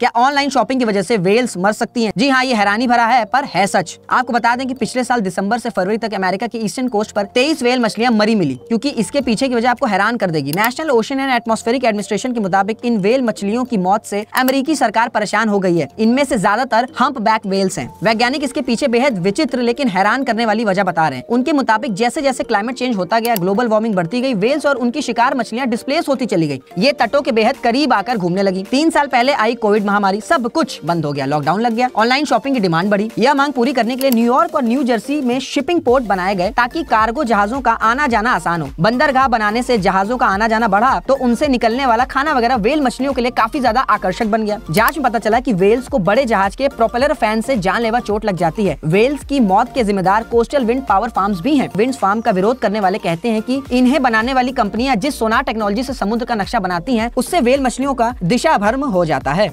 क्या online shopping की वजह से वेल्स मर सकती हैं? जी हाँ ये हैरानी भरा है पर है सच आपको बता दें कि पिछले साल दिसंबर से फरवरी तक अमेरिका की ईस्टर्न कोस्ट पर 23 वेल मछलियां मरी मिली क्योंकि इसके पीछे की वजह आपको हैरान कर देगी national ocean and atmospheric administration के मुताबिक इन वेल मछलियों की मौत ऐसी अमरीकी सरकार परेशान हो गई है इनमें ऐसी ज्यादातर हम्प बैक वेल्स है वैज्ञानिक इसके पीछे बेहद विचित्र लेकिन हैरान करने वाली वजह बता रहे हैं उनके मुताबिक जैसे जैसे क्लाइमेट चेंज होता गया ग्लोबल वार्मिंग बढ़ती गई वेल्स और उनकी शिकार मछलियाँ डिस्प्लेस होती चली गई ये तटों के बेहद करीब आकर घूमने लगी तीन साल पहले आई कोविड कोविड महामारी सब कुछ बंद हो गया लॉकडाउन लग गया ऑनलाइन शॉपिंग की डिमांड बढ़ी यह मांग पूरी करने के लिए न्यूयॉर्क और न्यू जर्सी में शिपिंग पोर्ट बनाए गए ताकि कार्गो जहाजों का आना जाना आसान हो बंदरगाह बनाने से जहाजों का आना जाना बढ़ा तो उनसे निकलने वाला खाना वगैरह वेल मछलियों के लिए काफी ज्यादा आकर्षक बन गया जांच में पता चला की वेल्स को बड़े जहाज के प्रोपेलर फैन ऐसी जानलेवा चोट लग जाती है वेल्स की मौत के जिम्मेदार कोस्टल विंड पावर फार्म भी है विंड फार्म का विरोध करने वाले कहते हैं की इन्हें बनाने वाली कंपनियाँ जिस सोनार टेक्नोलॉजी ऐसी समुद्र का नक्शा बनाती है उससे वेल मछलियों का दिशा भर्म हो जाता है